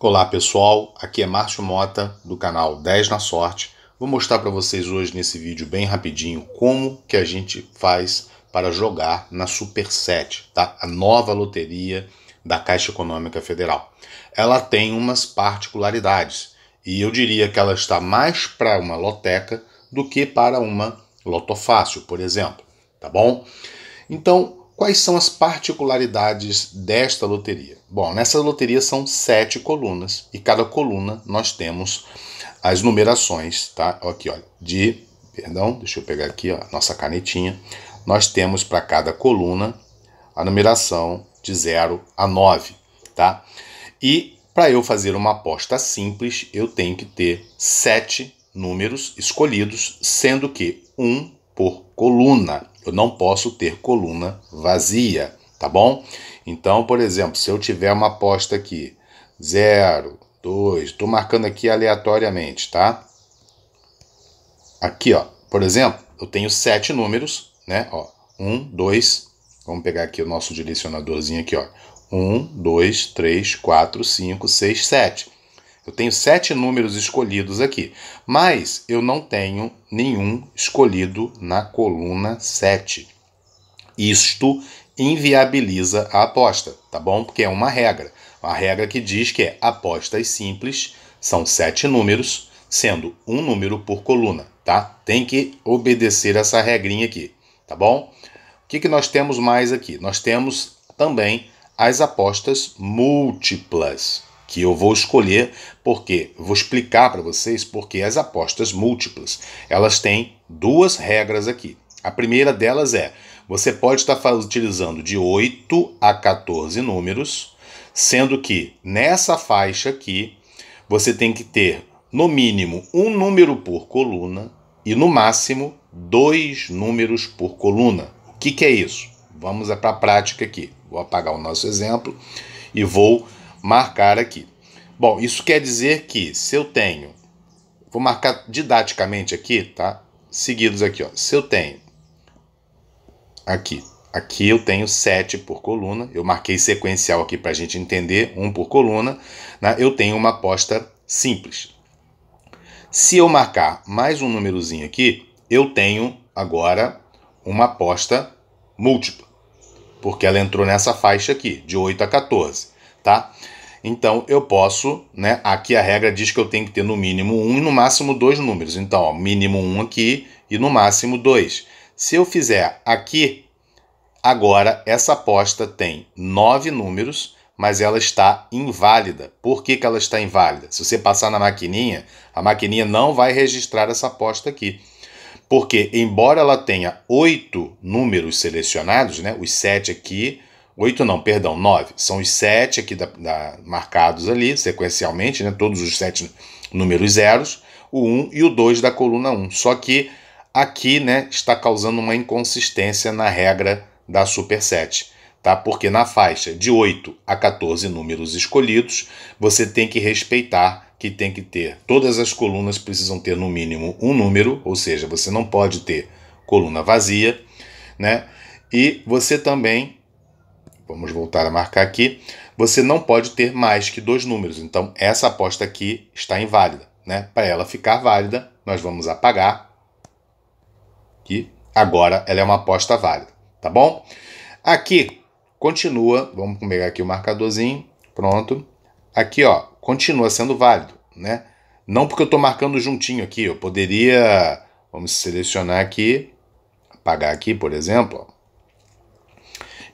Olá pessoal, aqui é Márcio Mota do canal 10 na Sorte. Vou mostrar para vocês hoje nesse vídeo bem rapidinho como que a gente faz para jogar na Super 7, tá? A nova loteria da Caixa Econômica Federal. Ela tem umas particularidades e eu diria que ela está mais para uma loteca do que para uma lotofácil, por exemplo, tá bom? Então, Quais são as particularidades desta loteria? Bom, nessa loteria são sete colunas e cada coluna nós temos as numerações, tá? Aqui, olha, de, perdão, deixa eu pegar aqui ó, a nossa canetinha. Nós temos para cada coluna a numeração de 0 a 9, tá? E para eu fazer uma aposta simples, eu tenho que ter sete números escolhidos, sendo que um por coluna eu não posso ter coluna vazia, tá bom? Então, por exemplo, se eu tiver uma aposta aqui, 0, 2, estou marcando aqui aleatoriamente, tá? Aqui, ó, por exemplo, eu tenho sete números, né? Ó, 1, 2, vamos pegar aqui o nosso direcionadorzinho aqui, ó. 1, 2, 3, 4, 5, 6, 7. Eu tenho sete números escolhidos aqui, mas eu não tenho nenhum escolhido na coluna 7. Isto inviabiliza a aposta, tá bom? Porque é uma regra. A regra que diz que é apostas simples são sete números, sendo um número por coluna, tá? Tem que obedecer essa regrinha aqui, tá bom? O que, que nós temos mais aqui? Nós temos também as apostas múltiplas que eu vou escolher porque vou explicar para vocês porque as apostas múltiplas elas têm duas regras aqui. A primeira delas é você pode estar utilizando de 8 a 14 números, sendo que nessa faixa aqui você tem que ter no mínimo um número por coluna e no máximo dois números por coluna. O que, que é isso? Vamos para a prática aqui. Vou apagar o nosso exemplo e vou marcar aqui. Bom, isso quer dizer que se eu tenho, vou marcar didaticamente aqui, tá? Seguidos aqui, ó. Se eu tenho aqui, aqui eu tenho 7 por coluna, eu marquei sequencial aqui para a gente entender, um por coluna, né? eu tenho uma aposta simples. Se eu marcar mais um númerozinho aqui, eu tenho agora uma aposta múltipla, porque ela entrou nessa faixa aqui, de 8 a 14, tá? Então eu posso, né? Aqui a regra diz que eu tenho que ter no mínimo um e no máximo dois números. Então, ó, mínimo um aqui e no máximo dois. Se eu fizer aqui, agora essa aposta tem nove números, mas ela está inválida. Por que, que ela está inválida? Se você passar na maquininha, a maquininha não vai registrar essa aposta aqui. Porque, embora ela tenha oito números selecionados, né, os sete aqui, Oito não, perdão, nove. São os sete aqui da, da, marcados ali, sequencialmente, né? todos os sete números zeros, o 1 um e o 2 da coluna 1. Um. Só que aqui né, está causando uma inconsistência na regra da superset. Tá? Porque na faixa de 8 a 14 números escolhidos, você tem que respeitar que tem que ter. Todas as colunas precisam ter no mínimo um número, ou seja, você não pode ter coluna vazia, né? E você também vamos voltar a marcar aqui, você não pode ter mais que dois números. Então, essa aposta aqui está inválida. Né? Para ela ficar válida, nós vamos apagar. E agora ela é uma aposta válida, tá bom? Aqui, continua, vamos pegar aqui o marcadorzinho, pronto. Aqui, ó, continua sendo válido, né? Não porque eu estou marcando juntinho aqui, eu poderia, vamos selecionar aqui, apagar aqui, por exemplo, ó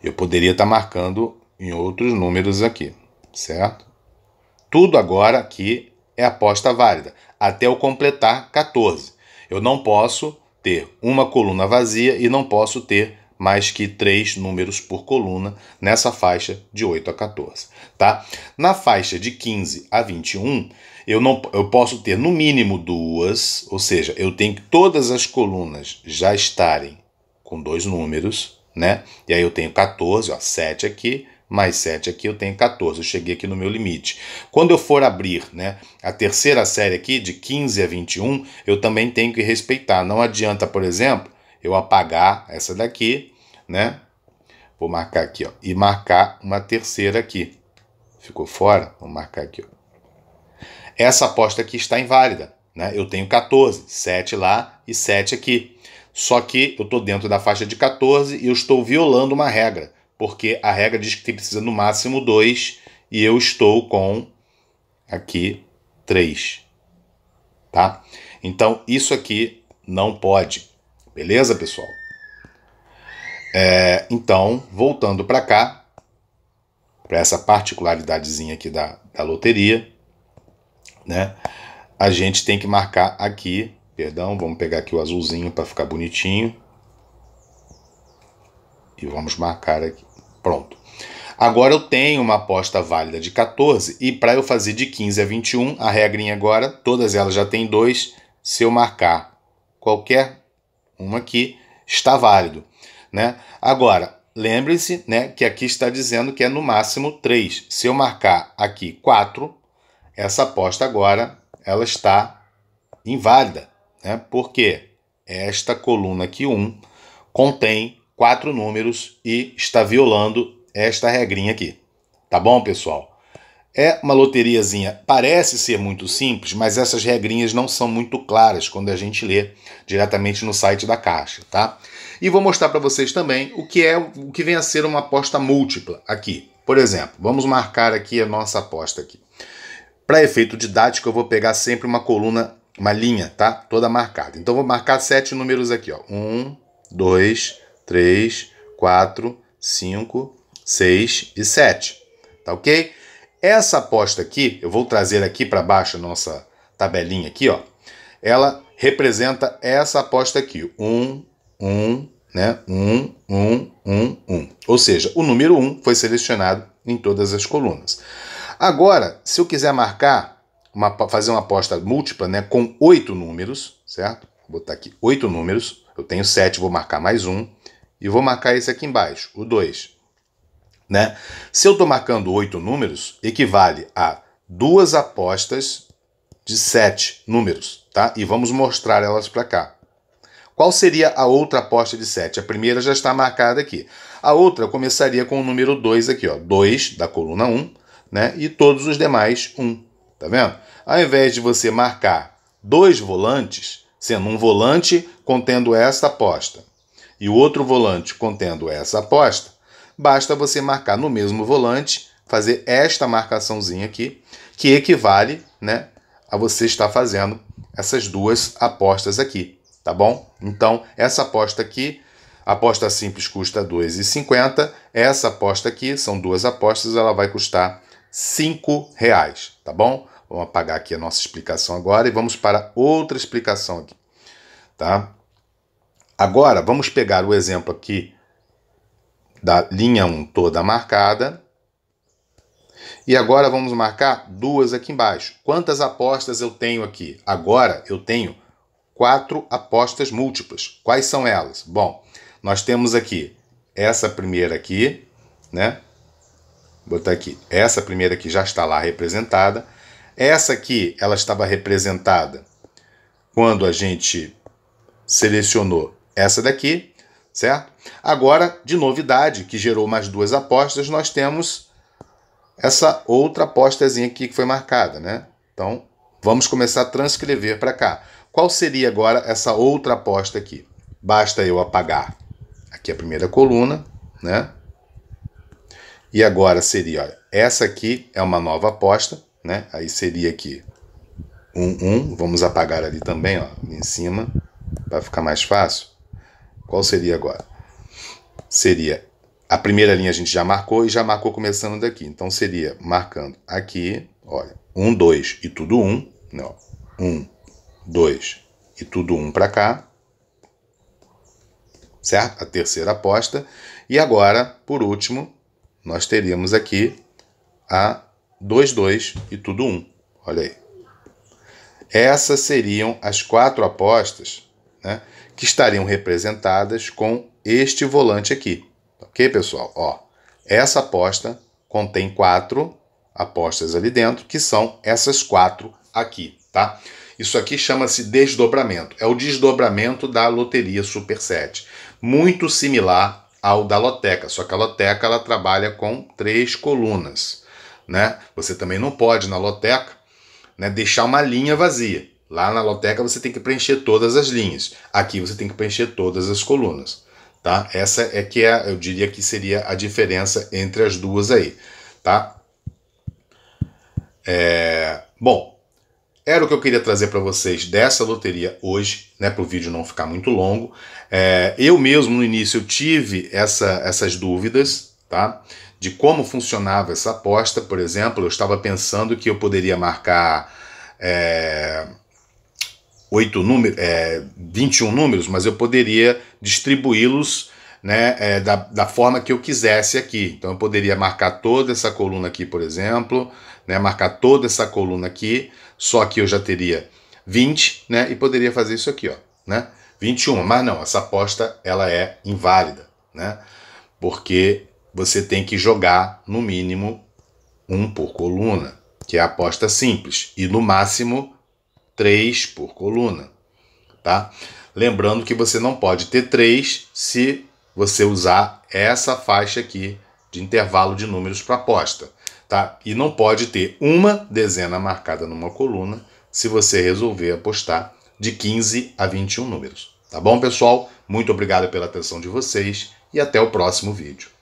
eu poderia estar tá marcando em outros números aqui, certo? Tudo agora aqui é aposta válida, até eu completar 14. Eu não posso ter uma coluna vazia e não posso ter mais que três números por coluna nessa faixa de 8 a 14, tá? Na faixa de 15 a 21, eu não eu posso ter no mínimo duas, ou seja, eu tenho que todas as colunas já estarem com dois números, né? E aí eu tenho 14, ó, 7 aqui, mais 7 aqui, eu tenho 14. Eu cheguei aqui no meu limite. Quando eu for abrir né, a terceira série aqui, de 15 a 21, eu também tenho que respeitar. Não adianta, por exemplo, eu apagar essa daqui, né? Vou marcar aqui, ó, e marcar uma terceira aqui. Ficou fora? Vou marcar aqui, ó. Essa aposta aqui está inválida, né? Eu tenho 14, 7 lá e 7 aqui. Só que eu estou dentro da faixa de 14 e eu estou violando uma regra, porque a regra diz que tem precisa no máximo 2 e eu estou com aqui 3. Tá? Então isso aqui não pode. Beleza, pessoal? É, então, voltando para cá, para essa particularidadezinha aqui da, da loteria, né? A gente tem que marcar aqui Perdão, vamos pegar aqui o azulzinho para ficar bonitinho. E vamos marcar aqui. Pronto. Agora eu tenho uma aposta válida de 14 e para eu fazer de 15 a 21, a regrinha agora, todas elas já tem 2. Se eu marcar qualquer uma aqui, está válido. Né? Agora, lembre-se né, que aqui está dizendo que é no máximo 3. Se eu marcar aqui 4, essa aposta agora ela está inválida né? porque esta coluna aqui 1 um, contém quatro números e está violando esta regrinha aqui. Tá bom, pessoal? É uma loteriazinha, parece ser muito simples, mas essas regrinhas não são muito claras quando a gente lê diretamente no site da Caixa, tá? E vou mostrar para vocês também o que é o que vem a ser uma aposta múltipla aqui. Por exemplo, vamos marcar aqui a nossa aposta aqui. Para efeito didático, eu vou pegar sempre uma coluna uma linha, tá? Toda marcada. Então vou marcar sete números aqui, ó. Um, dois, três, quatro, cinco, seis e sete. Tá ok? Essa aposta aqui, eu vou trazer aqui para baixo a nossa tabelinha aqui, ó. Ela representa essa aposta aqui. Um, um, né? Um, um, um, um. Ou seja, o número um foi selecionado em todas as colunas. Agora, se eu quiser marcar uma, fazer uma aposta múltipla né, com oito números, certo? Vou botar aqui oito números. Eu tenho sete, vou marcar mais um. E vou marcar esse aqui embaixo, o 2. Né? Se eu estou marcando oito números, equivale a duas apostas de sete números. Tá? E vamos mostrar elas para cá. Qual seria a outra aposta de 7? A primeira já está marcada aqui. A outra começaria com o número 2 aqui, ó, 2 da coluna 1, um, né? E todos os demais 1. Um tá vendo? Ao invés de você marcar dois volantes, sendo um volante contendo essa aposta e o outro volante contendo essa aposta, basta você marcar no mesmo volante, fazer esta marcaçãozinha aqui, que equivale, né, a você estar fazendo essas duas apostas aqui, tá bom? Então, essa aposta aqui, aposta simples custa R$ 2,50, essa aposta aqui, são duas apostas, ela vai custar cinco reais, tá bom? Vamos apagar aqui a nossa explicação agora e vamos para outra explicação aqui, tá? Agora, vamos pegar o exemplo aqui da linha 1 toda marcada. E agora vamos marcar duas aqui embaixo. Quantas apostas eu tenho aqui? Agora eu tenho quatro apostas múltiplas. Quais são elas? Bom, nós temos aqui essa primeira aqui, né? botar aqui, essa primeira aqui já está lá representada. Essa aqui, ela estava representada quando a gente selecionou essa daqui, certo? Agora, de novidade, que gerou mais duas apostas, nós temos essa outra apostazinha aqui que foi marcada, né? Então, vamos começar a transcrever para cá. Qual seria agora essa outra aposta aqui? Basta eu apagar aqui a primeira coluna, né? E agora seria, olha, essa aqui é uma nova aposta, né? Aí seria aqui 1, um, 1. Um. Vamos apagar ali também, ó, ali em cima, para ficar mais fácil. Qual seria agora? Seria a primeira linha a gente já marcou e já marcou começando daqui. Então seria marcando aqui, olha, 1, um, 2 e tudo 1, né? 1, 2 e tudo 1 para cá. Certo? A terceira aposta. E agora, por último, nós teríamos aqui a 2, 2 e tudo 1. Olha aí. Essas seriam as quatro apostas né, que estariam representadas com este volante aqui. Ok, pessoal? Ó, essa aposta contém quatro apostas ali dentro, que são essas quatro aqui, tá? Isso aqui chama-se desdobramento. É o desdobramento da loteria Super 7. Muito similar ao da loteca, só que a loteca ela trabalha com três colunas, né? Você também não pode na loteca, né, deixar uma linha vazia. Lá na loteca você tem que preencher todas as linhas. Aqui você tem que preencher todas as colunas, tá? Essa é que é, eu diria que seria a diferença entre as duas aí, tá? É, bom, era o que eu queria trazer para vocês dessa loteria hoje, né, para o vídeo não ficar muito longo. É, eu mesmo no início tive essa, essas dúvidas, tá? De como funcionava essa aposta, por exemplo, eu estava pensando que eu poderia marcar é, 8 número, é, 21 números, mas eu poderia distribuí-los né, é, da, da forma que eu quisesse aqui. Então eu poderia marcar toda essa coluna aqui, por exemplo, né, marcar toda essa coluna aqui, só que eu já teria 20, né, e poderia fazer isso aqui, ó, né, 21, mas não, essa aposta ela é inválida, né, porque você tem que jogar no mínimo um por coluna, que é a aposta simples, e no máximo 3 por coluna, tá? Lembrando que você não pode ter 3 se você usar essa faixa aqui de intervalo de números para aposta. Tá? E não pode ter uma dezena marcada numa coluna se você resolver apostar de 15 a 21 números. Tá bom, pessoal? Muito obrigado pela atenção de vocês e até o próximo vídeo.